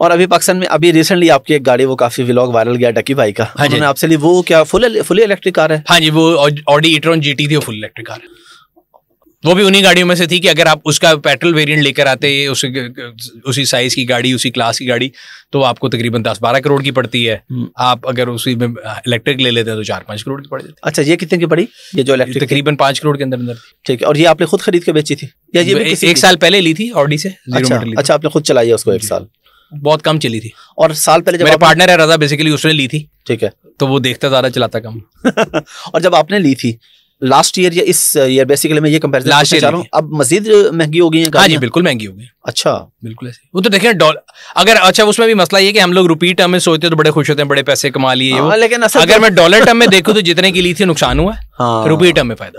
और अभी पाकिस्तान में अभी रिसेंटली आपकी एक गाड़ी वो काफी व्लॉग वायरल गया डकी भाई का हाँ जी आपसे वो क्या फुल फुली इलेक्ट्रिक कार है हाँ जी वो ऑडी इट्रॉन जीटी थी वो फुल इलेक्ट्रिक कार है वो भी उन्हीं गाड़ियों में से थी कि अगर आप उसका पेट्रोल वेरिएंट लेकर आते उस, उसी साइज की गाड़ी उसी क्लास की गाड़ी तो आपको तकरीबन दस बारह करोड़ की पड़ती है हम्म। आप अगर उसी में इलेक्ट्रिक हाँ, ले लेते हैं तो चार पाँच करोड़ की पड़ जाती अच्छा ये कितने की पड़ी ये जो इलेक्ट्रिक तकरीबन पाँच करोड़ के अंदर अंदर ठीक है और ये आपने खुद खरीद के बेची थी या ये एक साल पहले ली थी ऑडी से अच्छा, अच्छा आपने खुद चलाई है उसको एक साल बहुत कम चली थी और साल पहले जब मेरा पार्टनर है रजा बेसिकली उसने ली थी ठीक है तो वो देखता ज्यादा चलाता कम और जब आपने ली थी लास्ट ईयर या इस ईयर बेसिकली मैं ये कंपैरिजन लास्ट ईयर अब मजीद महंगी हो गई है हाँ जी बिल्कुल महंगी हो गई अच्छा बिल्कुल ऐसे वो तो देखिए डॉलर अगर अच्छा उसमें भी मसला ये कि हम लोग रुपी टर्म में सोचते हैं तो बड़े खुश होते हैं बड़े पैसे कमा लिए हाँ, लेकिन अगर मैं डॉलर टर्म में देखूँ तो जितने की ली थी नुकसान हुआ है रुपी हाँ। टर्म में फायदा